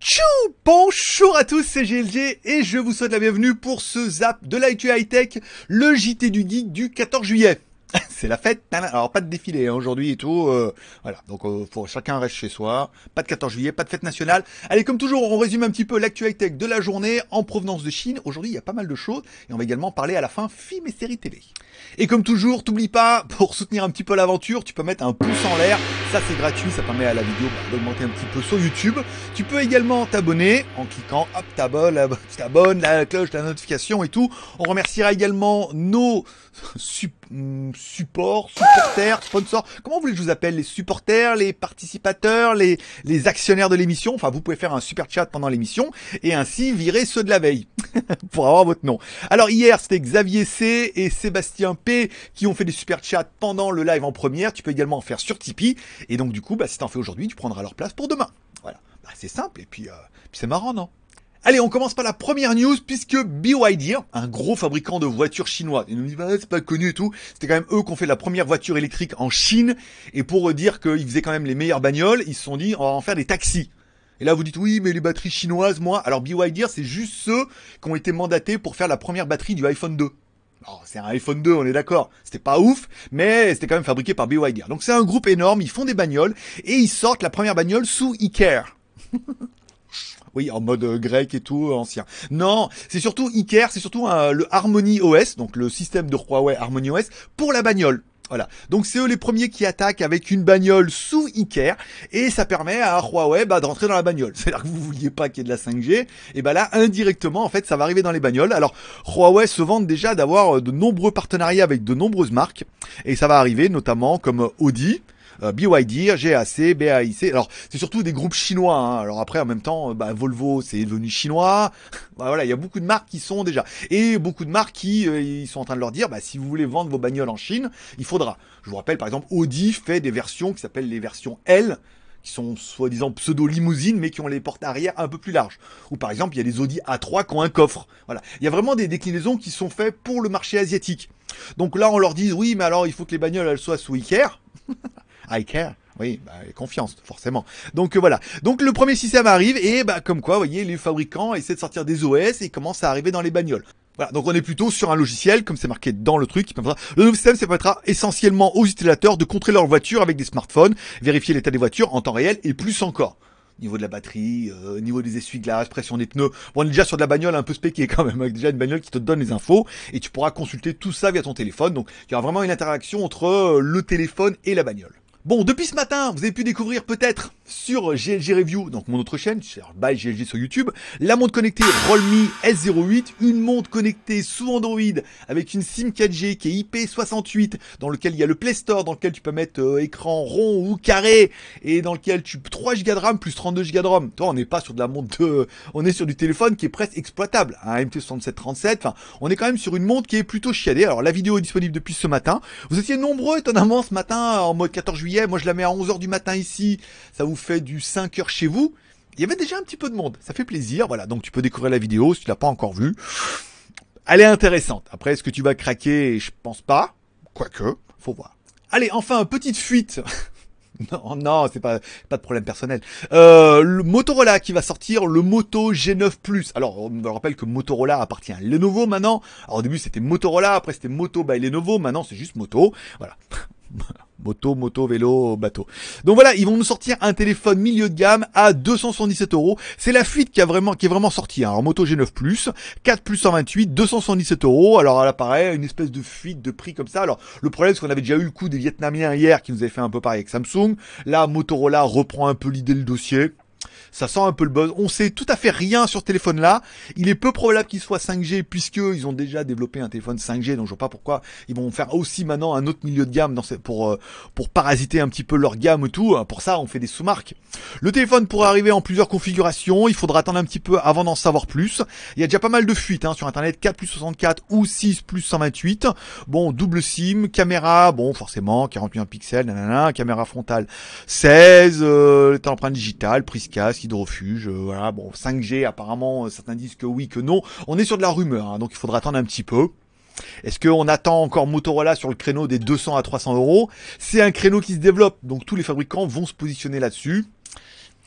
Tchou Bonjour à tous, c'est GLG et je vous souhaite la bienvenue pour ce zap de l'IT High Tech, le JT du Geek du 14 juillet c'est la fête. Alors pas de défilé hein, aujourd'hui et tout. Euh, voilà, donc euh, chacun reste chez soi. Pas de 14 juillet, pas de fête nationale. Allez, comme toujours, on résume un petit peu l'actualité de la journée en provenance de Chine. Aujourd'hui, il y a pas mal de choses et on va également parler à la fin film et séries télé. Et comme toujours, t'oublies pas, pour soutenir un petit peu l'aventure, tu peux mettre un pouce en l'air. Ça c'est gratuit, ça permet à la vidéo bah, d'augmenter un petit peu sur YouTube. Tu peux également t'abonner en cliquant, hop, t'abonnes, t'abonnes, la cloche, la notification et tout. On remerciera également nos mm, support, supporters, sponsors, comment voulez-vous que je vous appelle Les supporters, les participateurs, les, les actionnaires de l'émission. Enfin, vous pouvez faire un super chat pendant l'émission et ainsi virer ceux de la veille pour avoir votre nom. Alors hier, c'était Xavier C et Sébastien P qui ont fait des super chats pendant le live en première. Tu peux également en faire sur Tipeee. Et donc du coup, bah, si t'en fais aujourd'hui, tu prendras leur place pour demain. Voilà. Bah, c'est simple et puis euh, c'est marrant, non Allez, on commence par la première news puisque BYD, hein, un gros fabricant de voitures chinois, ils nous disent bah, c'est pas connu et tout, c'était quand même eux qui ont fait la première voiture électrique en Chine et pour dire qu'ils faisaient quand même les meilleures bagnoles, ils se sont dit on va en faire des taxis. Et là vous dites oui mais les batteries chinoises moi, alors BYD c'est juste ceux qui ont été mandatés pour faire la première batterie du iPhone 2. Oh, c'est un iPhone 2, on est d'accord. C'était pas ouf, mais c'était quand même fabriqué par BYD. Donc c'est un groupe énorme, ils font des bagnoles et ils sortent la première bagnole sous iCare. oui, en mode euh, grec et tout, euh, ancien. Non, c'est surtout Iker, c'est surtout euh, le Harmony OS, donc le système de Huawei Harmony OS, pour la bagnole. Voilà. Donc c'est eux les premiers qui attaquent avec une bagnole sous Iker et ça permet à Huawei bah, d'entrer dans la bagnole. C'est-à-dire que vous vouliez pas qu'il y ait de la 5G et bah là indirectement en fait ça va arriver dans les bagnoles. Alors Huawei se vante déjà d'avoir de nombreux partenariats avec de nombreuses marques et ça va arriver notamment comme Audi, euh, BYD, GAC, BAIC. Alors c'est surtout des groupes chinois. Hein. Alors après en même temps, euh, bah, Volvo c'est devenu chinois. Bah, voilà, il y a beaucoup de marques qui sont déjà et beaucoup de marques qui euh, ils sont en train de leur dire, bah, si vous voulez vendre vos bagnoles en Chine, il faudra. Je vous rappelle par exemple, Audi fait des versions qui s'appellent les versions L qui sont soi-disant pseudo-limousines, mais qui ont les portes arrière un peu plus larges. Ou par exemple, il y a les Audi A3 qui ont un coffre. Voilà. Il y a vraiment des déclinaisons qui sont faites pour le marché asiatique. Donc là, on leur dit, oui, mais alors il faut que les bagnoles, elles soient sous Iker. I care. Oui, bah, confiance, forcément. Donc euh, voilà. Donc le premier système arrive et bah comme quoi, vous voyez, les fabricants essaient de sortir des OS et commencent à arriver dans les bagnoles. Voilà, donc on est plutôt sur un logiciel, comme c'est marqué dans le truc, le nouveau système, ça permettra essentiellement aux utilisateurs de contrôler leur voiture avec des smartphones, vérifier l'état des voitures en temps réel et plus encore niveau de la batterie, euh, niveau des essuie-glaces, pression des pneus. Bon, on est déjà sur de la bagnole un peu spéquée quand même, avec déjà une bagnole qui te donne les infos et tu pourras consulter tout ça via ton téléphone. Donc, il y aura vraiment une interaction entre euh, le téléphone et la bagnole. Bon, depuis ce matin, vous avez pu découvrir peut-être sur GLG Review, donc mon autre chaîne, by GLG sur YouTube, la montre connectée Rollme S08, une montre connectée sous Android avec une SIM 4G qui est IP68, dans lequel il y a le Play Store, dans lequel tu peux mettre euh, écran rond ou carré, et dans lequel tu 3 Go de RAM plus 32 Go de ROM. Toi, on n'est pas sur de la montre, de, on est sur du téléphone qui est presque exploitable, un hein, MT6737. Enfin, on est quand même sur une montre qui est plutôt chiadée. Alors la vidéo est disponible depuis ce matin. Vous étiez nombreux étonnamment ce matin en mode 14 juillet moi je la mets à 11h du matin ici, ça vous fait du 5h chez vous. Il y avait déjà un petit peu de monde, ça fait plaisir, voilà, donc tu peux découvrir la vidéo si tu l'as pas encore vue. Elle est intéressante. Après, est-ce que tu vas craquer Je pense pas. Quoique, faut voir. Allez, enfin, petite fuite. non, non, c'est pas pas de problème personnel. Euh, le Motorola qui va sortir le Moto G9 Plus. Alors, on me rappelle que Motorola appartient à Lenovo maintenant. Alors, au début, c'était Motorola, après c'était Moto by Lenovo, maintenant c'est juste Moto. Voilà. Moto, moto, vélo, bateau. Donc voilà, ils vont nous sortir un téléphone milieu de gamme à 277 euros. C'est la fuite qui a vraiment, qui est vraiment sortie. En hein. Alors Moto G9 Plus, 4 plus 128, 277 euros. Alors à l'appareil, une espèce de fuite de prix comme ça. Alors le problème, c'est qu'on avait déjà eu le coup des Vietnamiens hier qui nous avaient fait un peu pareil avec Samsung. Là, Motorola reprend un peu l'idée le dossier ça sent un peu le buzz. On sait tout à fait rien sur ce téléphone là. Il est peu probable qu'il soit 5G puisque ils ont déjà développé un téléphone 5G, donc je vois pas pourquoi ils vont faire aussi maintenant un autre milieu de gamme pour euh, pour parasiter un petit peu leur gamme et tout. Pour ça, on fait des sous-marques. Le téléphone pourrait arriver en plusieurs configurations. Il faudra attendre un petit peu avant d'en savoir plus. Il y a déjà pas mal de fuites hein, sur internet 4 plus 64 ou 6 plus 128. Bon, double SIM, caméra, bon forcément 41 pixels, nanana, caméra frontale 16, euh, digitale, prise casque Hydrofuge, refuge, euh, voilà, bon, 5G apparemment, euh, certains disent que oui, que non. On est sur de la rumeur, hein, donc il faudra attendre un petit peu. Est-ce qu'on attend encore Motorola sur le créneau des 200 à 300 euros C'est un créneau qui se développe, donc tous les fabricants vont se positionner là-dessus.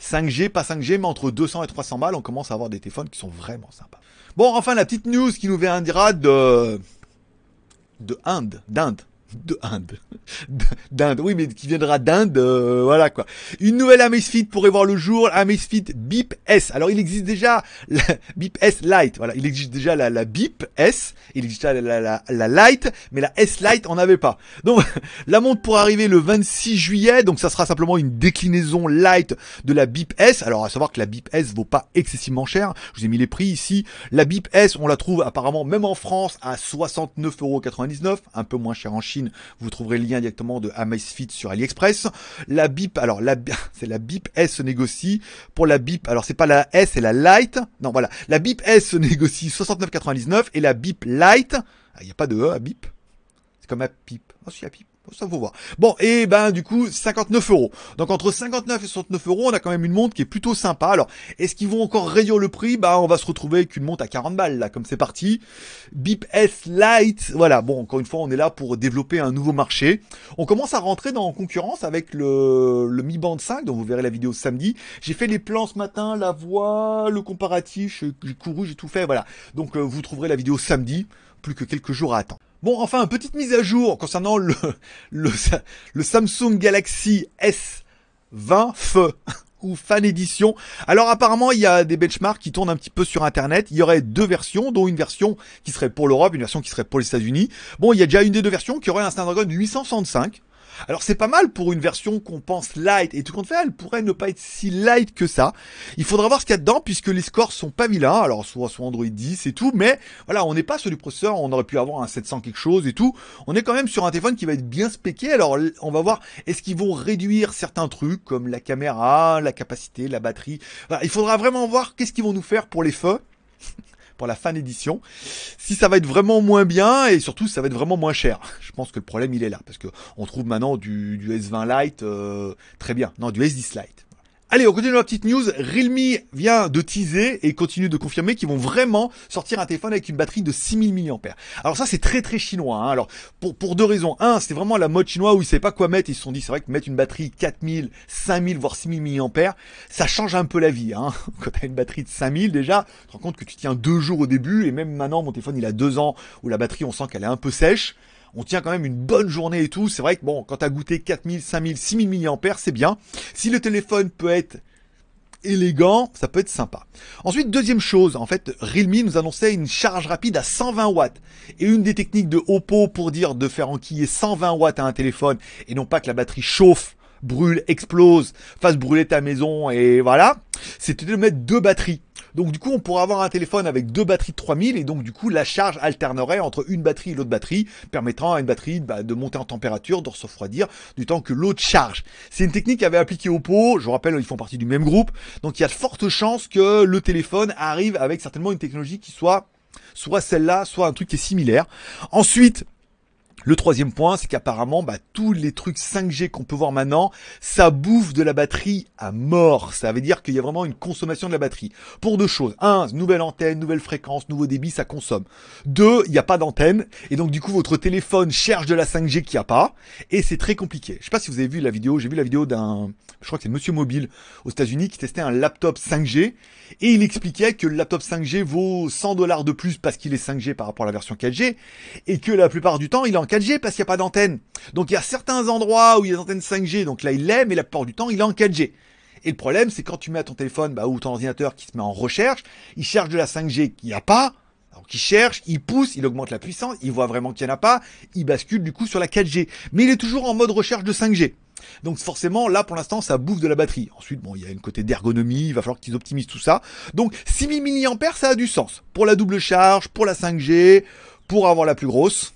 5G, pas 5G, mais entre 200 et 300 balles, on commence à avoir des téléphones qui sont vraiment sympas. Bon, enfin, la petite news qui nous viendra de... Euh, de Inde, d'Inde de D'Inde, oui, mais qui viendra d'Inde, euh, voilà quoi. Une nouvelle Amazfit pourrait voir le jour, Amazfit Bip S. Alors il existe déjà la Bip S Lite, voilà, il existe déjà la, la Bip S, il existe la, la, la, Lite, mais la S Lite on n'avait pas. Donc la montre pourrait arriver le 26 juillet, donc ça sera simplement une déclinaison light de la Bip S. Alors à savoir que la Bip S vaut pas excessivement cher, je vous ai mis les prix ici. La Bip S, on la trouve apparemment même en France à 69,99€, un peu moins cher en Chine vous trouverez le lien directement de Amazfit sur AliExpress. La BIP, alors la c'est la BIP S se négocie pour la BIP. Alors c'est pas la S, c'est la Light. Non, voilà, la BIP S se négocie 69,99 et la BIP Light, ah, il n'y a pas de E à BIP. C'est comme à pipe. Oh, si, à pipe. Ça faut voir. Bon, et ben du coup, 59 euros. Donc entre 59 et 69 euros, on a quand même une montre qui est plutôt sympa. Alors, est-ce qu'ils vont encore réduire le prix Bah, ben, on va se retrouver avec une montre à 40 balles, là, comme c'est parti. Bip S Lite, voilà. Bon, encore une fois, on est là pour développer un nouveau marché. On commence à rentrer dans en concurrence avec le, Mi Band 5, dont vous verrez la vidéo samedi. J'ai fait les plans ce matin, la voix, le comparatif, j'ai couru, j'ai tout fait, voilà. Donc, euh, vous trouverez la vidéo samedi, plus que quelques jours à attendre. Bon, enfin, petite mise à jour concernant le, le, le Samsung Galaxy S20 Fe ou Fan Edition. Alors apparemment, il y a des benchmarks qui tournent un petit peu sur Internet. Il y aurait deux versions, dont une version qui serait pour l'Europe, une version qui serait pour les États-Unis. Bon, il y a déjà une des deux versions qui aurait un Snapdragon 865 alors c'est pas mal pour une version qu'on pense light et tout compte fait, elle pourrait ne pas être si light que ça. Il faudra voir ce qu'il y a dedans puisque les scores sont pas vilains, alors soit sur Android 10 et tout, mais voilà, on n'est pas sur du processeur, on aurait pu avoir un 700 quelque chose et tout. On est quand même sur un téléphone qui va être bien spéqué. Alors on va voir est-ce qu'ils vont réduire certains trucs comme la caméra, la capacité, la batterie. Voilà, il faudra vraiment voir qu'est-ce qu'ils vont nous faire pour les feux la fin d'édition. Si ça va être vraiment moins bien et surtout si ça va être vraiment moins cher. Je pense que le problème il est là parce que on trouve maintenant du, du S20 Lite euh, très bien, non du S10 Lite Allez, on continue la petite news. Realme vient de teaser et continue de confirmer qu'ils vont vraiment sortir un téléphone avec une batterie de 6000 mAh. Alors ça, c'est très très chinois. Hein. Alors pour, pour deux raisons. Un, c'est vraiment la mode chinoise où ils savaient pas quoi mettre. Ils se sont dit, c'est vrai que mettre une batterie 4000, 5000, voire 6000 mAh, ça change un peu la vie. Hein. tu as une batterie de 5000 déjà, tu te rends compte que tu tiens deux jours au début et même maintenant, mon téléphone, il a deux ans où la batterie, on sent qu'elle est un peu sèche on tient quand même une bonne journée et tout. C'est vrai que bon, quand t'as goûté 4000, 5000, 6000 mAh, c'est bien. Si le téléphone peut être élégant, ça peut être sympa. Ensuite, deuxième chose, en fait, Realme nous annonçait une charge rapide à 120 watts. Et une des techniques de Oppo pour dire de faire enquiller 120 watts à un téléphone et non pas que la batterie chauffe, brûle, explose, fasse brûler ta maison et voilà, c'était de mettre deux batteries. Donc du coup, on pourrait avoir un téléphone avec deux batteries de 3000 et donc du coup, la charge alternerait entre une batterie et l'autre batterie, permettant à une batterie bah, de monter en température, de se refroidir du temps que l'autre charge. C'est une technique avait appliquée pot. Je vous rappelle, ils font partie du même groupe. Donc il y a de fortes chances que le téléphone arrive avec certainement une technologie qui soit soit celle-là, soit un truc qui est similaire. Ensuite, le troisième point, c'est qu'apparemment, bah, tous les trucs 5G qu'on peut voir maintenant, ça bouffe de la batterie à mort. Ça veut dire qu'il y a vraiment une consommation de la batterie. Pour deux choses. Un, nouvelle antenne, nouvelle fréquence, nouveau débit, ça consomme. Deux, il n'y a pas d'antenne. Et donc, du coup, votre téléphone cherche de la 5G qu'il n'y a pas. Et c'est très compliqué. Je ne sais pas si vous avez vu la vidéo. J'ai vu la vidéo d'un, je crois que c'est Monsieur Mobile aux États-Unis qui testait un laptop 5G. Et il expliquait que le laptop 5G vaut 100 dollars de plus parce qu'il est 5G par rapport à la version 4G. Et que la plupart du temps, il en 4G parce qu'il n'y a pas d'antenne. Donc il y a certains endroits où il y a des antennes 5G, donc là il l'est, mais la plupart du temps il est en 4G. Et le problème, c'est quand tu mets à ton téléphone bah, ou ton ordinateur qui se met en recherche, il cherche de la 5G qu'il n'y a pas, alors qu'il cherche, il pousse, il augmente la puissance, il voit vraiment qu'il n'y en a pas, il bascule du coup sur la 4G. Mais il est toujours en mode recherche de 5G. Donc forcément, là pour l'instant, ça bouffe de la batterie. Ensuite, bon, il y a une côté d'ergonomie, il va falloir qu'ils optimisent tout ça. Donc 6000 mAh, ça a du sens. Pour la double charge, pour la 5G, pour avoir la plus grosse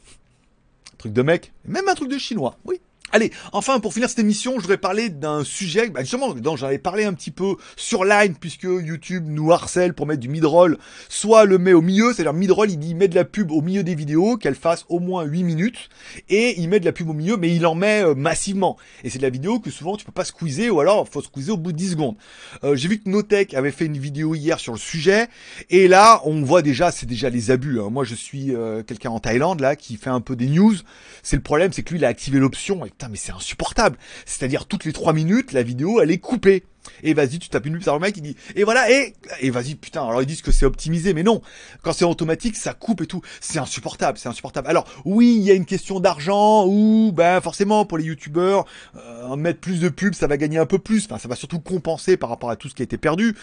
de mec, même un truc de chinois, oui. Allez, enfin pour finir cette émission, je voudrais parler d'un sujet, bah justement, dont j'en parlé un petit peu sur Line, puisque YouTube nous harcèle pour mettre du mid-roll, soit le met au milieu, c'est-à-dire mid-roll, il dit met de la pub au milieu des vidéos, qu'elle fasse au moins 8 minutes, et il met de la pub au milieu, mais il en met euh, massivement. Et c'est de la vidéo que souvent tu peux pas squeezer, ou alors faut squeezer au bout de 10 secondes. Euh, j'ai vu que Notech avait fait une vidéo hier sur le sujet, et là, on voit déjà, c'est déjà les abus. Hein. Moi, je suis euh, quelqu'un en Thaïlande, là, qui fait un peu des news. C'est le problème, c'est que lui, il a activé l'option, Putain, mais c'est insupportable. C'est-à-dire, toutes les trois minutes, la vidéo, elle est coupée. Et vas-y, tu tapes une pub sur le mec, il dit, et voilà, et, et vas-y, putain, alors ils disent que c'est optimisé, mais non. Quand c'est automatique, ça coupe et tout. C'est insupportable, c'est insupportable. Alors, oui, il y a une question d'argent, ou, ben, forcément, pour les youtubeurs, euh, mettre plus de pubs, ça va gagner un peu plus. Enfin, ça va surtout compenser par rapport à tout ce qui a été perdu.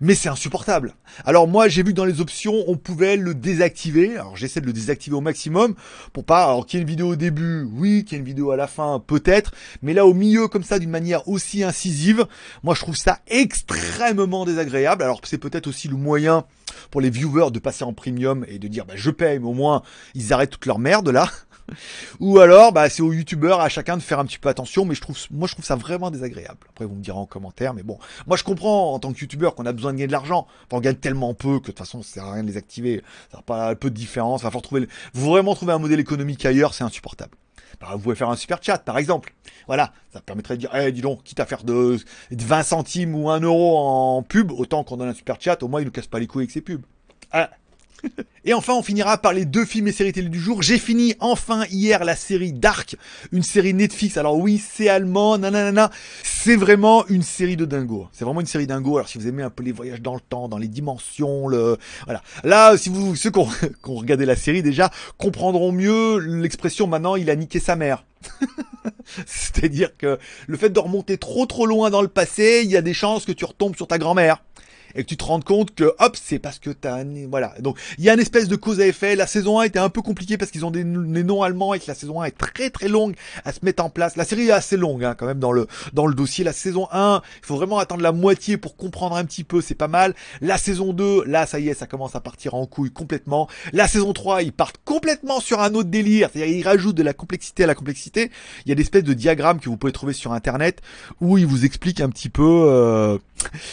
Mais c'est insupportable. Alors, moi, j'ai vu que dans les options, on pouvait le désactiver. Alors, j'essaie de le désactiver au maximum pour pas, alors, qu'il y ait une vidéo au début, oui, qu'il y ait une vidéo à la fin, peut-être. Mais là, au milieu, comme ça, d'une manière aussi incisive, moi, je trouve trouve ça extrêmement désagréable. Alors c'est peut-être aussi le moyen pour les viewers de passer en premium et de dire bah, je paye, mais au moins ils arrêtent toute leur merde là. Ou alors, bah, c'est aux youtubeurs à chacun de faire un petit peu attention, mais je trouve, moi je trouve ça vraiment désagréable. Après, vous me direz en commentaire, mais bon, moi je comprends en tant que youtubeur qu'on a besoin de gagner de l'argent. on gagne tellement peu que de toute façon, ça sert à rien de les activer. Ça n'a pas un peu de différence. va falloir trouver, vous vraiment trouver un modèle économique ailleurs, c'est insupportable. Bah, vous pouvez faire un super chat, par exemple. Voilà, ça permettrait de dire, eh, dis donc, quitte à faire de, 20 centimes ou 1 euro en pub, autant qu'on donne un super chat, au moins, il nous casse pas les couilles avec ses pubs. Ah. Et enfin, on finira par les deux films et séries télé du jour. J'ai fini enfin hier la série Dark, une série Netflix. Alors oui, c'est allemand, nanana. C'est vraiment une série de dingo. C'est vraiment une série dingo. Alors si vous aimez un peu les voyages dans le temps, dans les dimensions, le voilà. Là, si vous ceux qui ont, qui ont regardé la série déjà comprendront mieux l'expression maintenant il a niqué sa mère. C'est-à-dire que le fait de remonter trop trop loin dans le passé, il y a des chances que tu retombes sur ta grand-mère et que tu te rendes compte que hop, c'est parce que t'as voilà. Donc il y a une espèce de cause à effet. La saison 1 était un peu compliquée parce qu'ils ont des, noms allemands et que la saison 1 est très très longue à se mettre en place. La série est assez longue hein, quand même dans le dans le dossier. La saison 1, il faut vraiment attendre la moitié pour comprendre un petit peu, c'est pas mal. La saison 2, là ça y est, ça commence à partir en couille complètement. La saison 3, ils partent complètement sur un autre délire, c'est-à-dire ils rajoutent de la complexité à la complexité. Il y a des espèces de diagrammes que vous pouvez trouver sur internet où ils vous expliquent un petit peu euh,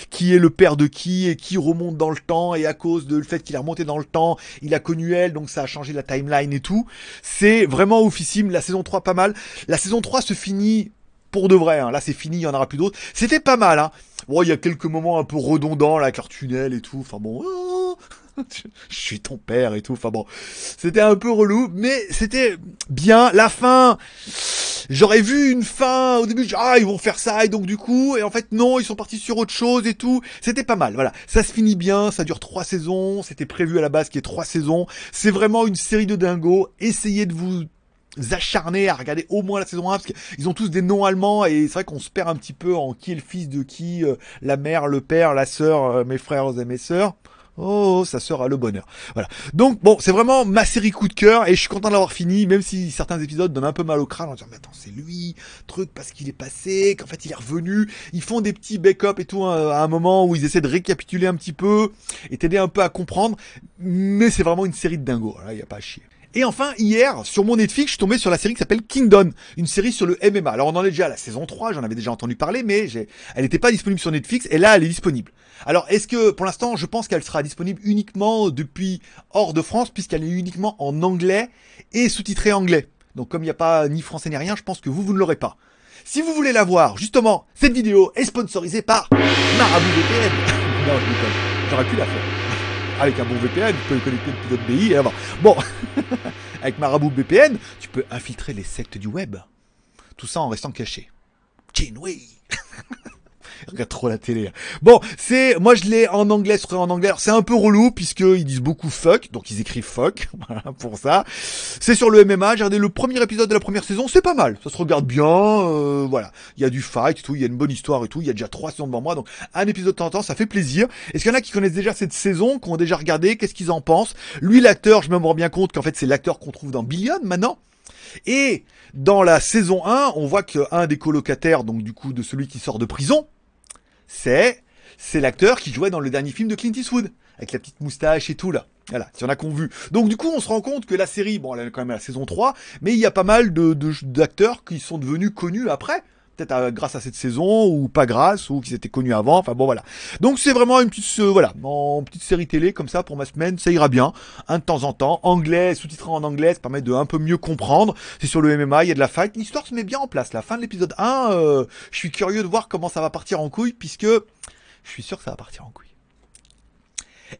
qui est le père de qui et qui remonte dans le temps et à cause de le fait qu'il a remonté dans le temps, il a connu elle donc ça a changé la timeline et tout. C'est vraiment oufissime, la saison 3 pas mal. La saison 3 se finit pour de vrai, hein. là c'est fini, il n'y en aura plus d'autres. C'était pas mal hein. Bon, il y a quelques moments un peu redondants là avec leur tunnel et tout, enfin bon, je suis ton père et tout. Enfin bon, c'était un peu relou, mais c'était bien. La fin, j'aurais vu une fin au début, ah ils vont faire ça et donc du coup, et en fait non, ils sont partis sur autre chose et tout. C'était pas mal, voilà. Ça se finit bien, ça dure trois saisons, c'était prévu à la base qu'il y ait trois saisons. C'est vraiment une série de dingos. Essayez de vous acharner à regarder au moins la saison 1 parce qu'ils ont tous des noms allemands et c'est vrai qu'on se perd un petit peu en qui est le fils de qui, euh, la mère, le père, la sœur, euh, mes frères et mes sœurs. Oh, ça sera le bonheur. Voilà. Donc bon, c'est vraiment ma série coup de cœur et je suis content de l'avoir fini, même si certains épisodes donnent un peu mal au crâne en disant mais attends c'est lui, truc parce qu'il est passé, qu'en fait il est revenu. Ils font des petits backups et tout hein, à un moment où ils essaient de récapituler un petit peu et t'aider un peu à comprendre. Mais c'est vraiment une série de dingo. il y a pas à chier. Et enfin, hier, sur mon Netflix, je suis tombé sur la série qui s'appelle Kingdom, une série sur le MMA. Alors, on en est déjà à la saison 3, j'en avais déjà entendu parler, mais elle n'était pas disponible sur Netflix, et là, elle est disponible. Alors, est-ce que, pour l'instant, je pense qu'elle sera disponible uniquement depuis hors de France, puisqu'elle est uniquement en anglais et sous-titrée anglais. Donc, comme il n'y a pas ni français ni rien, je pense que vous, vous ne l'aurez pas. Si vous voulez la voir, justement, cette vidéo est sponsorisée par Marabou VPN. non, je déconne. J'aurais pu la faire. Avec un bon VPN, tu peux connecter depuis d'autres pays et avoir... Bon, avec Marabout VPN, tu peux infiltrer les sectes du web. Tout ça en restant caché regarde trop la télé. Hein. Bon, c'est, moi je l'ai en anglais, en anglais. C'est un peu relou puisque ils disent beaucoup fuck, donc ils écrivent fuck, pour ça. C'est sur le MMA. J'ai regardé le premier épisode de la première saison, c'est pas mal. Ça se regarde bien, euh, voilà. Il y a du fight et tout, il y a une bonne histoire et tout. Il y a déjà trois saisons devant moi, donc un épisode de temps en temps, ça fait plaisir. Est-ce qu'il y en a qui connaissent déjà cette saison, qui ont déjà regardé, qu'est-ce qu'ils en pensent Lui, l'acteur, je me rends bien compte qu'en fait c'est l'acteur qu'on trouve dans Billion maintenant. Et dans la saison 1, on voit qu'un des colocataires, donc du coup de celui qui sort de prison, c'est c'est l'acteur qui jouait dans le dernier film de Clint Eastwood, avec la petite moustache et tout là. Voilà, si on a qu'on vu. Donc du coup, on se rend compte que la série, bon, elle est quand même la saison 3, mais il y a pas mal de d'acteurs qui sont devenus connus après peut-être euh, grâce à cette saison ou pas grâce ou qu'ils étaient connus avant. Enfin bon voilà. Donc c'est vraiment une petite euh, voilà, petite série télé comme ça pour ma semaine, ça ira bien. Un hein, de temps en temps, anglais, sous-titré en anglais, ça permet de un peu mieux comprendre. C'est sur le MMA, il y a de la fight, l'histoire se met bien en place. La fin de l'épisode 1, euh, je suis curieux de voir comment ça va partir en couille puisque je suis sûr que ça va partir en couille.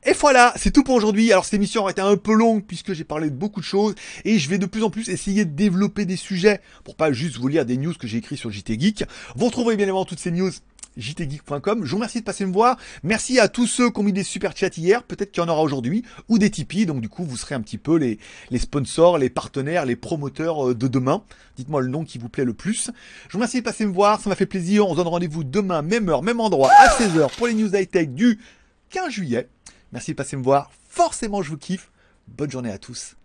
Et voilà, c'est tout pour aujourd'hui. Alors cette émission a été un peu longue puisque j'ai parlé de beaucoup de choses et je vais de plus en plus essayer de développer des sujets pour pas juste vous lire des news que j'ai écrit sur JT Geek. Vous retrouverez bien évidemment toutes ces news jtgeek.com. Je vous remercie de passer me voir. Merci à tous ceux qui ont mis des super chats hier. Peut-être qu'il y en aura aujourd'hui ou des Tipeee. Donc, du coup, vous serez un petit peu les, les sponsors, les partenaires, les promoteurs euh, de demain. Dites-moi le nom qui vous plaît le plus. Je vous remercie de passer me voir. Ça m'a fait plaisir. On se donne rendez-vous demain, même heure, même endroit, à 16h pour les news high-tech du 15 juillet. Merci de passer me voir. Forcément, je vous kiffe. Bonne journée à tous.